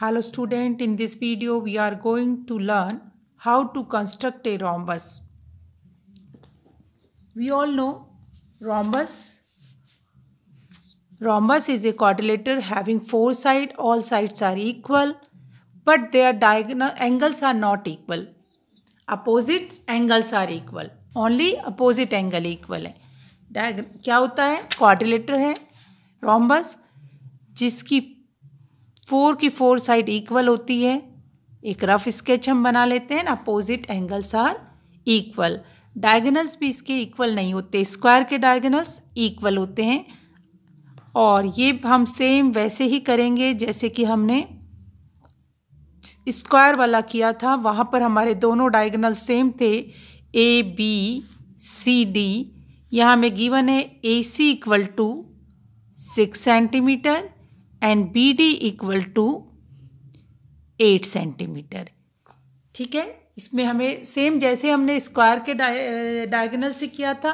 Hello student, in this video we are going to learn how to construct a rhombus. We all know rhombus. Rhombus is a quadrilateral having four sides, all sides are equal but their diagonal angles are not equal. Opposite angles are equal, only opposite angle equal है क्या होता है quadrilateral है rhombus जिसकी four की four side equal होती है एक रफ स्केच हम बना लेते हैं opposite angles are equal diagonals भी इसके इक्वल नहीं होते स्क्वायर के डायगनल्स इक्वल होते हैं और ये हम सेम वैसे ही करेंगे जैसे कि हमने स्क्वायर वाला किया था वहाँ पर हमारे दोनों डायगनल सेम थे ए बी सी डी यहाँ में गिवन है A C equal to six centimetre and B D equal to eight centimetre ठीक है इसमें हमें सेम जैसे हमने स्क्वायर के डायगोनल से किया था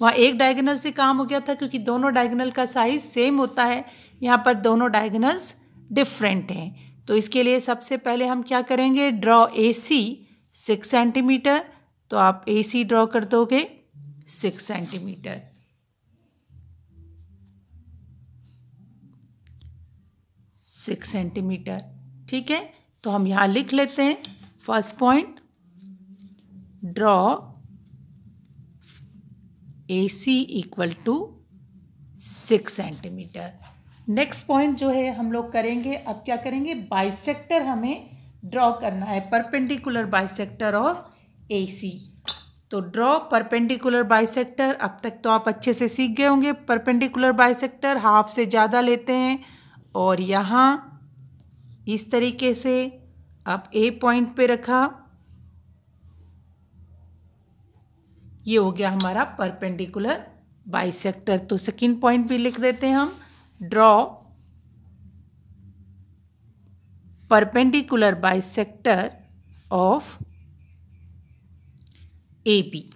वहाँ एक डायगोनल से काम हो गया था क्योंकि दोनों डायगोनल का साइज सेम होता है यहाँ पर दोनों डायगोनल्स डिफरेंट हैं तो इसके लिए सबसे पहले हम क्या करेंगे draw A C six centimetre तो आप ए सी ड्रॉ कर दोगे सिक्स सेंटीमीटर सिक्स सेंटीमीटर ठीक है तो हम यहाँ लिख लेते हैं first point draw A C equal to six centimetre next point जो है हम लोग करेंगे अब क्या करेंगे बाइसेक्टर हमें ड्रॉ करना है perpendicular bisector of A C तो ड्रॉ परपेंडिकुलर बाइसेक्टर अब तक तो आप अच्छे से सीख गए होंगे परपेंडिकुलर बाइसेक्टर हाफ से ज़्यादा लेते हैं और यहाँ इस तरीके से आप ए पॉइंट पे रखा ये हो गया हमारा परपेंडिकुलर बाइसेक्टर तो सेकंड पॉइंट भी लिख देते हैं हम draw perpendicular bisector of A B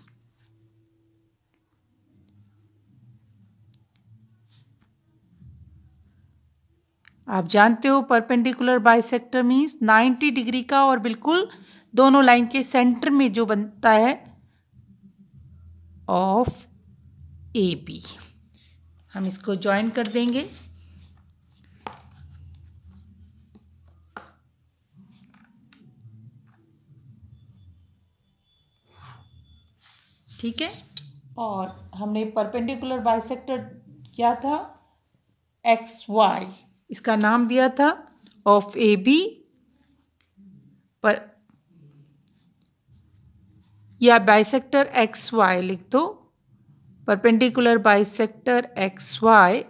आप जानते हो परपेंडिकुलर बाइसेक्टर मीन्स 90 डिग्री का और बिल्कुल दोनों लाइन के सेंटर में जो बनता है ऑफ ए बी हम इसको ज्वाइन कर देंगे ठीक है और हमने परपेंडिकुलर बाइसेक्टर क्या था एक्स वाई इसका नाम दिया था ऑफ ए बी पर या बाइसेक्टर एक्स वाई लिख दो परपेंडिकुलर बाइसेक्टर एक्स वाई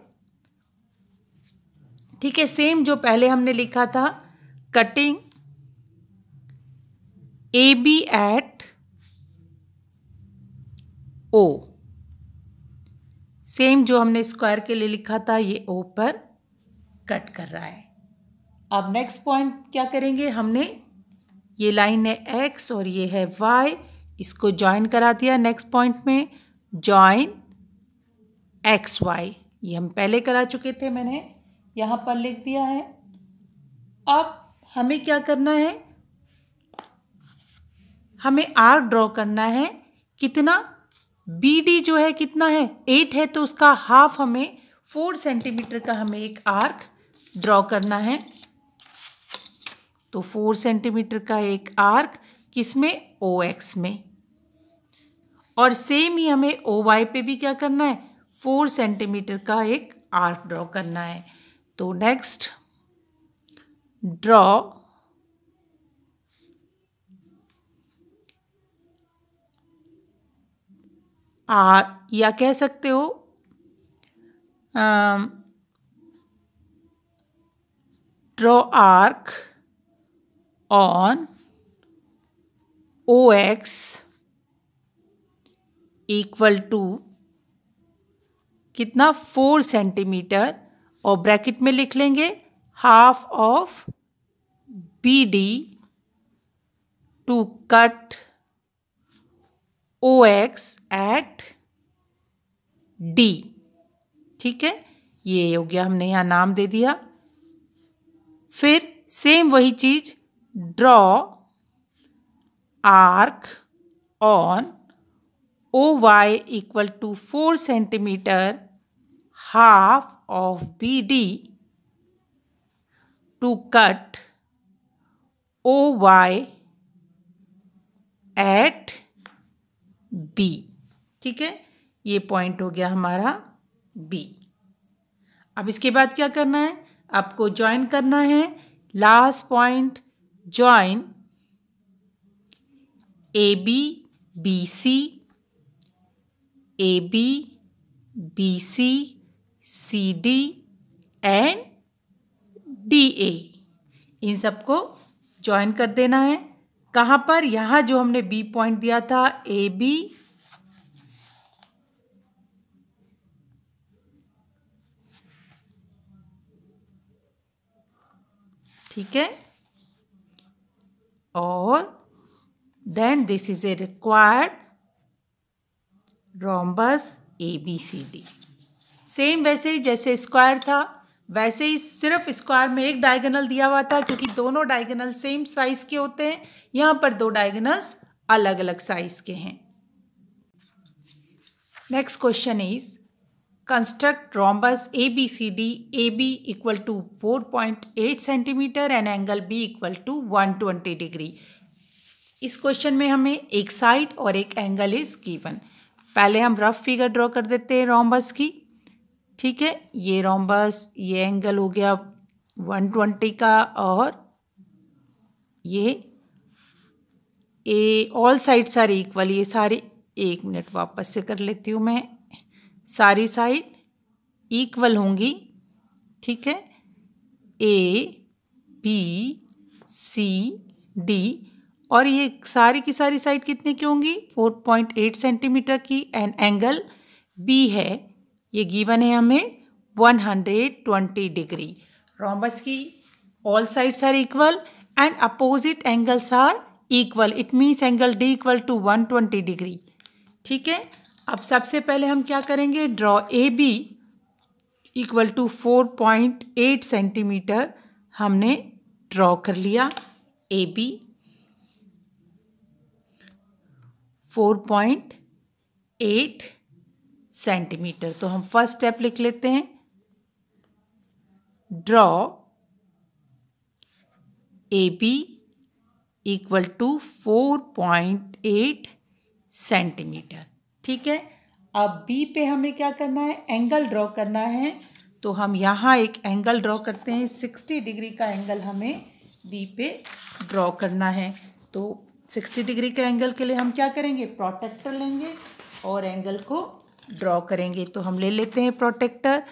ठीक है सेम जो पहले हमने लिखा था cutting A B at O same जो हमने स्क्वायर के लिए लिखा था ये ओ पर कट कर रहा है अब नेक्स्ट पॉइंट क्या करेंगे हमने ये लाइन है एक्स और ये है वाई इसको ज्वाइन करा दिया नेक्स्ट पॉइंट में ज्वाइन एक्स वाई ये हम पहले करा चुके थे मैंने यहाँ पर लिख दिया है अब हमें क्या करना है हमें आर ड्रॉ करना है कितना बी डी जो है कितना है एट है तो उसका हाफ हमें फोर सेंटीमीटर का हमें एक आर्क ड्रॉ करना है तो फोर सेंटीमीटर का एक आर्क किसमें ओ एक्स में और सेम ही हमें ओ वाई पे भी क्या करना है फोर सेंटीमीटर का एक आर्क ड्रॉ करना है तो नेक्स्ट ड्रॉ आर या कह सकते हो आ, draw arc on OX equal to कितना फोर सेंटीमीटर और ब्रैकेट में लिख लेंगे half of B D to cut O X at D ठीक है ये हो गया हमने यहाँ नाम दे दिया फिर सेम वही चीज draw arc on O Y equal to four centimetre half of B D to cut O Y at B ठीक है ये पॉइंट हो गया हमारा बी अब इसके बाद क्या करना है आपको ज्वाइन करना है last point join A B B C A B B C C D and D A इन सबको ज्वाइन कर देना है कहाँ पर यहाँ जो हमने बी पॉइंट दिया था ए बी ठीक है और then this is a required rhombus A B C D same वैसे ही जैसे स्क्वायर था वैसे ही सिर्फ स्क्वायर में एक डायगोनल दिया हुआ था क्योंकि दोनों डायगोनल सेम साइज के होते हैं यहां पर दो डायगोनल्स अलग अलग साइज के हैं next question is Construct rhombus ABCD AB equal to 4.8 centimeter and angle B equal to 120 degree. इस क्वेश्चन में हमें एक साइड और एक एंगल इज गिवन पहले हम रफ फिगर ड्रॉ कर देते हैं रोमबस की ठीक है ये रोमबस ये एंगल हो गया 120 का और ये a all sides are equal ये सारे एक मिनट वापस से कर लेती हूँ मैं सारी साइड इक्वल होंगी ठीक है ए बी सी डी और ये सारी की सारी साइड कितने की होंगी 4.8 सेंटीमीटर की एंड एंगल बी है ये गिवन है हमें 120 डिग्री रोमस की all sides are equal and opposite angles are equal it means angle D equal to 120 degree ठीक है अब सबसे पहले हम क्या करेंगे draw A B equal to four point eight centimetre हमने ड्रॉ कर लिया A B four point eight centimetre तो हम फर्स्ट स्टेप लिख लेते हैं draw A B equal to four point eight centimetre ठीक है अब बी पे हमें क्या करना है एंगल ड्रॉ करना है तो हम यहाँ एक एंगल ड्रॉ करते हैं सिक्सटी डिग्री का एंगल हमें बी पे ड्रॉ करना है तो सिक्सटी डिग्री के एंगल के लिए हम क्या करेंगे प्रोटेक्टर लेंगे और एंगल को ड्रॉ करेंगे तो हम ले लेते हैं प्रोटेक्टर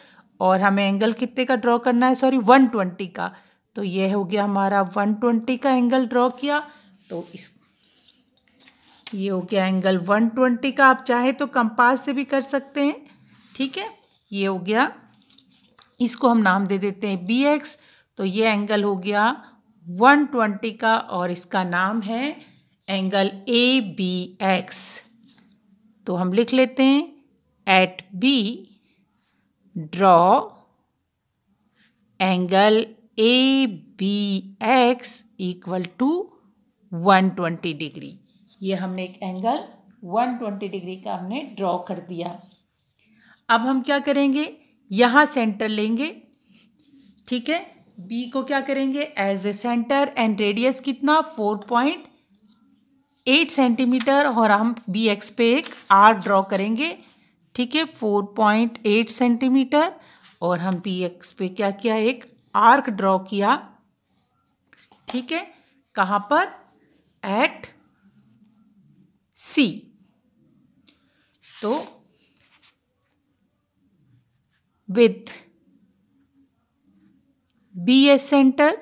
और हमें एंगल कितने का ड्रॉ करना है सॉरी वन ट्वेंटी का तो ये हो गया हमारा वन ट्वेंटी का एंगल ड्रॉ किया तो इस ये हो गया एंगल 120 का आप चाहे तो कंपास से भी कर सकते हैं ठीक है ये हो गया इसको हम नाम दे देते हैं बी एक्स तो ये एंगल हो गया 120 का और इसका नाम है एंगल ए बी एक्स तो हम लिख लेते हैं at B draw angle A B X equal to 120 degree ये हमने एक एंगल 120 डिग्री का हमने ड्रॉ कर दिया अब हम क्या करेंगे यहाँ सेंटर लेंगे ठीक है बी को क्या करेंगे as a centre and radius कितना फोर पॉइंट एट सेंटीमीटर और हम बी एक्स पे एक आर ड्रॉ करेंगे ठीक है फोर पॉइंट एट सेंटीमीटर और हम बी एक्स पे क्या किया एक आर्क ड्रॉ किया ठीक है कहाँ पर एट सी तो with B as centre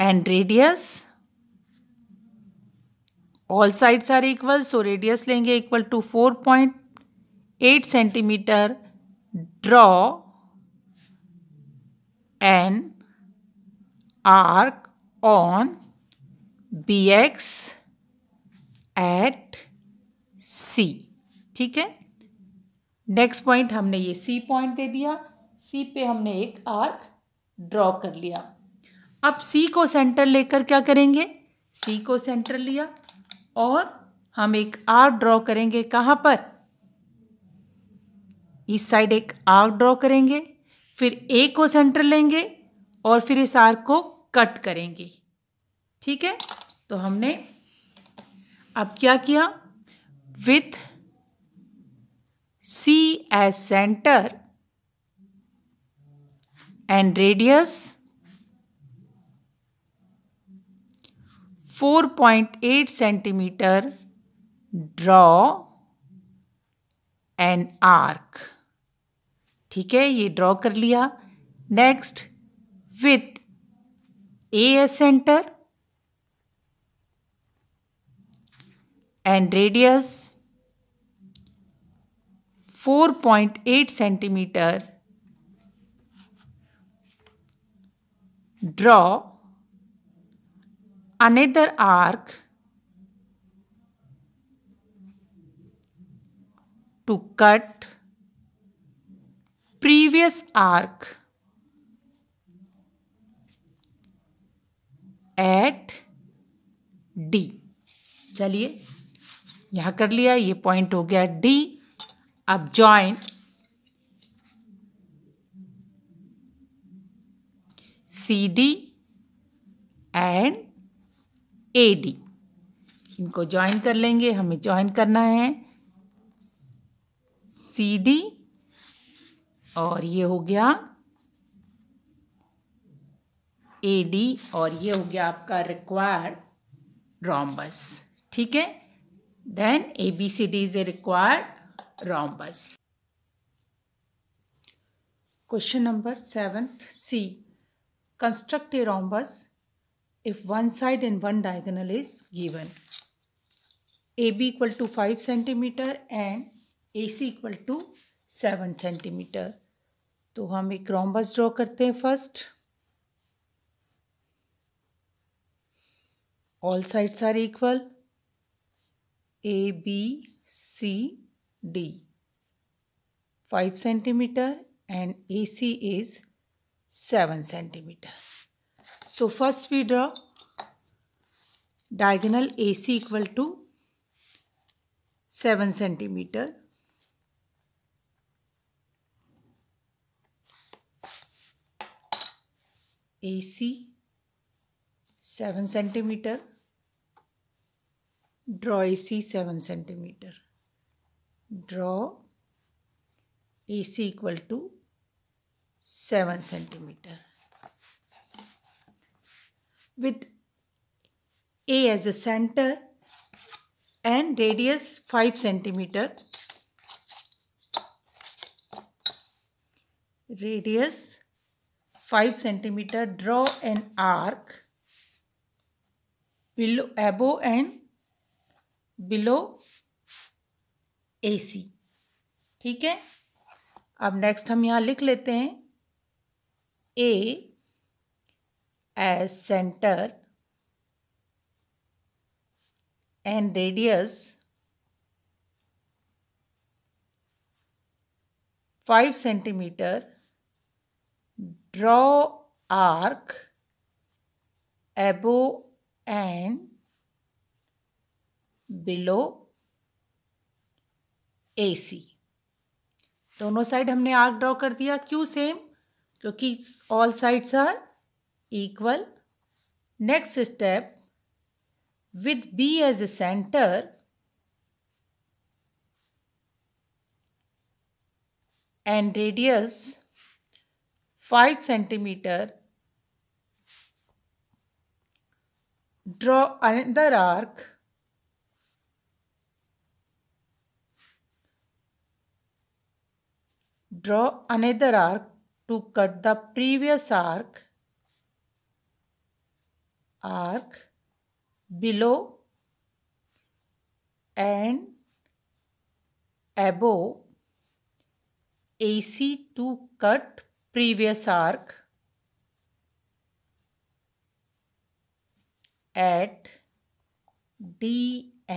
and radius all sides are equal so radius लेंगे equal to four point eight centimetre draw an arc on B X at C ठीक है नेक्स्ट पॉइंट हमने ये सी पॉइंट दे दिया सी पे हमने एक आर्क ड्रॉ कर लिया अब सी को सेंटर लेकर क्या करेंगे सी को सेंटर लिया और हम एक आर्क ड्रॉ करेंगे कहाँ पर इस साइड एक आर्क ड्रॉ करेंगे फिर ए को सेंटर लेंगे और फिर इस आर्क को कट करेंगे ठीक है तो हमने अब क्या किया with C as centre and radius 4.8 centimetre draw an arc ठीक है ये ड्रॉ कर लिया next with A as centre and radius 4.8 centimetre draw another arc to cut previous arc at D चलिए यहाँ कर लिया ये पॉइंट हो गया डी अब join C D and A D इनको ज्वाइन कर लेंगे हमें ज्वाइन करना है सी डी और ये हो गया ए डी और ये हो गया आपका रिक्वायर्ड रॉम्बस ठीक है Then ABCD is a required rhombus. Question number 7th C. Construct a rhombus if one side and one diagonal is given. AB equal to 5 cm and AC equal to 7 cm तो हम एक rhombus draw करते हैं first all sides are equal A, B, C, D. 5 centimeter and AC is 7 centimeter. So first we draw diagonal AC equal to 7 centimeter. AC 7 centimeter draw AC 7 centimeter. Draw AC equal to 7 centimeter. With A as a center and radius 5 centimeter. Radius 5 centimeter. Draw an arc below above and below A C ठीक है अब next हम यहाँ लिख लेते हैं A as centre and radius five centimetre draw arc above and below A C दोनों side हमने आर्क ड्रॉ कर दिया क्यों सेम क्योंकि all sides are equal next step with B as a centre and radius five centimetre draw another arc draw another arc to cut the previous arc arc below and above AC to cut previous arc at D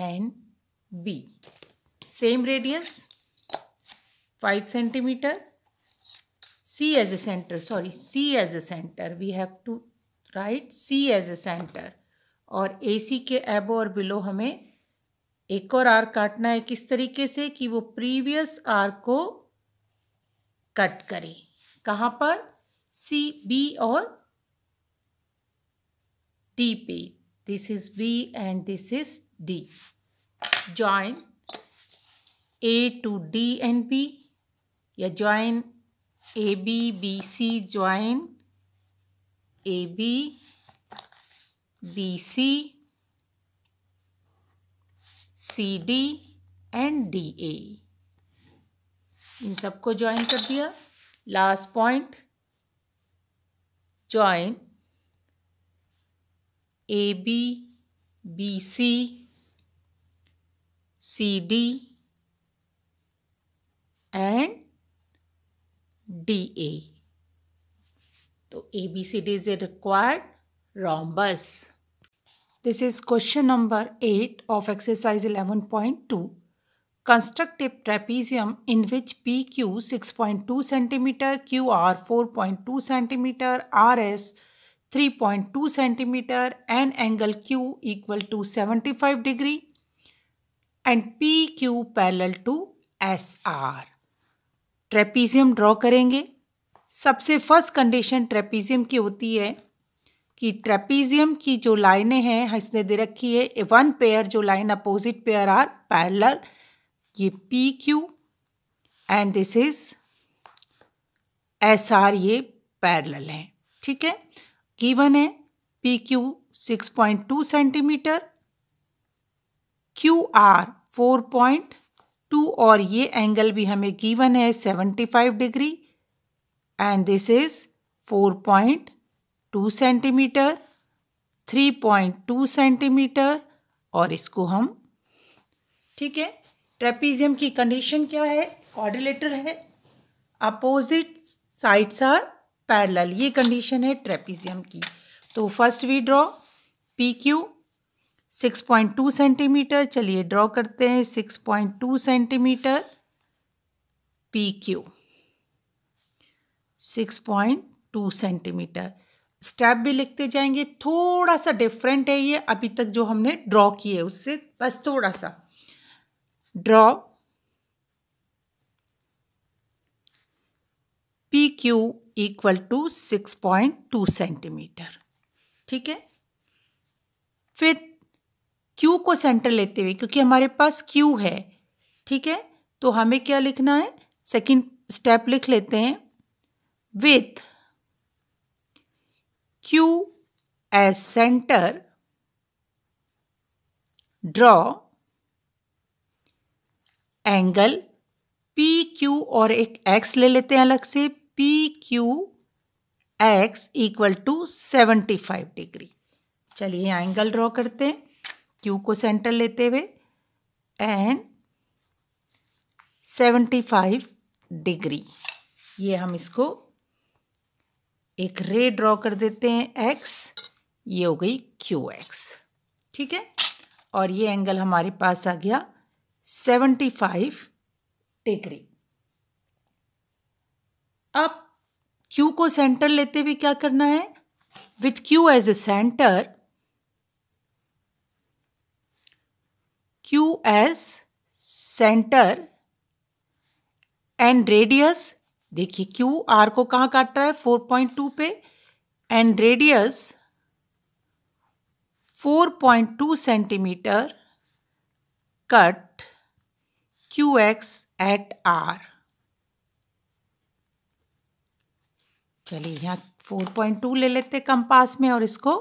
and B. Same radius. Five centimetre C as a centre sorry C as a centre we have to write C as a centre और A सी के एबो और below हमें एक और are काटना है किस तरीके से कि वो प्रीवियस आर को कट करे कहाँ पर सी बी और डी पे this is B and this is D join A to D and B या join A B B C join A B B C C D and D A इन सबको join कर दिया last point join A B B C C D and D A तो A B C D is a required rhombus this is question number eight of exercise eleven point two construct a trapezium in which P Q six point two centimetre Q R four point two centimetre R S three point two centimetre and angle Q equal to seventy five degree and P Q parallel to S R trapezium draw करेंगे सबसे first condition trapezium की होती है कि trapezium की जो लाइनें हैं हंसने दे रखी है वन पेयर जो line opposite pair are parallel ये P Q and this is S R ये पैरल है ठीक है गिवन है P Q six point two centimetre Q R four point two और ये एंगल भी हमें गिवन है seventy five degree and this is four point two centimetre three point two centimetre और इसको हम ठीक है ट्रेपीजियम की कंडीशन क्या है कॉर्डिलेटर है अपोजिट साइड्स आर पैरेलल ये कंडीशन है ट्रेपीजियम की तो first we draw P Q 6.2 centimetre चलिए ड्रॉ करते हैं 6.2 centimetre P Q six point two centimetre step भी लिखते जाएंगे थोड़ा सा डिफरेंट है ये अभी तक जो हमने ड्रॉ किए उससे बस थोड़ा सा draw P Q equal to six point two centimetre ठीक है फिर क्यू को सेंटर लेते हुए क्योंकि हमारे पास क्यू है ठीक है तो हमें क्या लिखना है सेकंड स्टेप लिख लेते हैं with Q as centre draw angle P Q और एक एक्स ले लेते हैं अलग से P Q X equal to seventy five degree चलिए एंगल ड्रॉ करते हैं क्यू को सेंटर लेते हुए एंड सेवेंटी फाइव डिग्री ये हम इसको एक रे ड्रॉ कर देते हैं एक्स ये हो गई क्यू एक्स ठीक है और ये एंगल हमारे पास आ गया सेवेंटी फाइव डिग्री अब क्यू को सेंटर लेते हुए क्या करना है with Q as a centre Q as centre and radius देखिए क्यू आर को कहाँ काट रहा है फोर पॉइंट टू पे and radius four point two centimetre cut Q X at R चलिए यहाँ फोर पॉइंट टू ले लेते कंपास में और इसको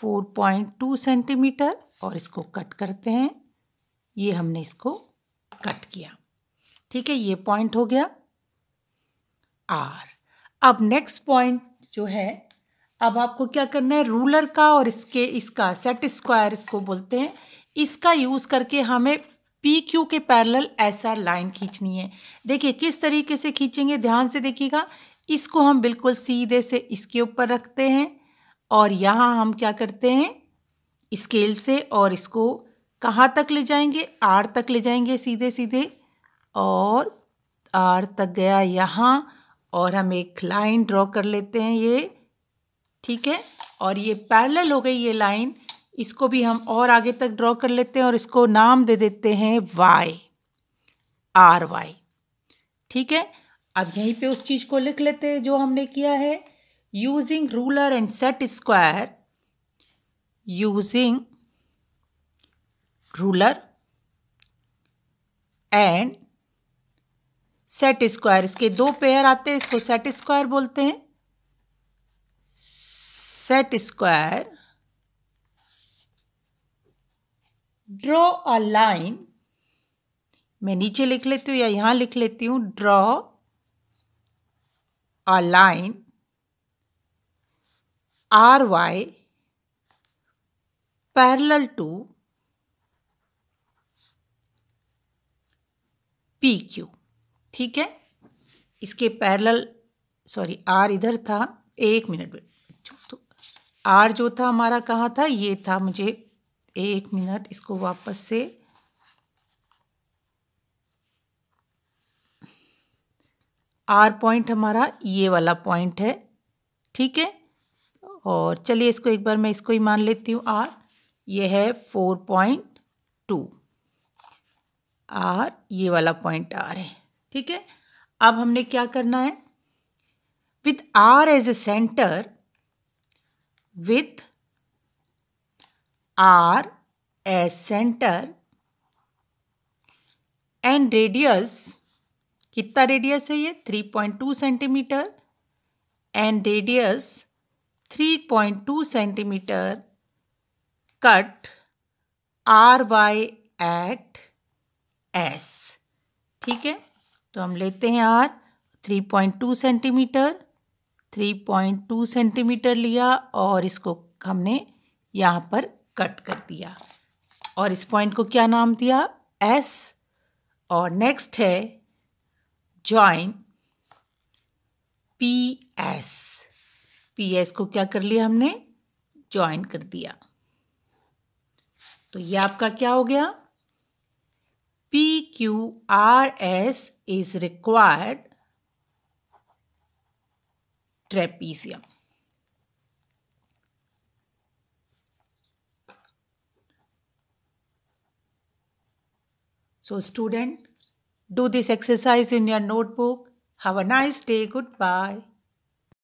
फोर पॉइंट टू सेंटीमीटर और इसको कट करते हैं ये हमने इसको कट किया ठीक है ये पॉइंट हो गया आर अब नेक्स्ट पॉइंट जो है अब आपको क्या करना है रूलर का और इसके इसका सेट स्क्वायर इसको बोलते हैं इसका यूज़ करके हमें पी क्यू के पैरेलल ऐसा लाइन खींचनी है देखिए किस तरीके से खींचेंगे ध्यान से देखिएगा इसको हम बिल्कुल सीधे से इसके ऊपर रखते हैं और यहाँ हम क्या करते हैं स्केल से और इसको कहाँ तक ले जाएंगे आर तक ले जाएंगे सीधे सीधे और आर तक गया यहाँ और हम एक लाइन ड्रॉ कर लेते हैं ये ठीक है और ये पैरेलल हो गई ये लाइन इसको भी हम और आगे तक ड्रॉ कर लेते हैं और इसको नाम दे देते हैं वाई आर वाई ठीक है अब यहीं पे उस चीज़ को लिख लेते हैं जो हमने किया है using ruler and set square using ruler and set square इसके दो पेयर आते हैं इसको सेट स्क्वायर बोलते हैं set square draw a line मैं नीचे लिख लेती हूँ या यहाँ लिख लेती हूँ draw a line R Y parallel to P Q ठीक है इसके पैरेलल सॉरी आर इधर था एक मिनट तो आर जो था हमारा कहाँ था ये था मुझे एक मिनट इसको वापस से आर पॉइंट हमारा ये वाला पॉइंट है ठीक है और चलिए इसको एक बार मैं इसको ही मान लेती हूँ आर ये है फोर पॉइंट टू आर ये वाला पॉइंट आर है ठीक है अब हमने क्या करना है with R as a centre with R as centre and radius कितना रेडियस है ये three point two centimetre and radius three point two centimetre cut R Y at S ठीक है तो हम लेते हैं पॉइंट 3.2 सेंटीमीटर 3.2 सेंटीमीटर लिया और इसको हमने यहाँ पर कट कर दिया और इस पॉइंट को क्या नाम दिया एस और नेक्स्ट है join P S P S को क्या कर लिया हमने जॉइन कर दिया तो ये आपका क्या हो गया P Q R S is required trapezium so student do this exercise in your notebook have a nice day good bye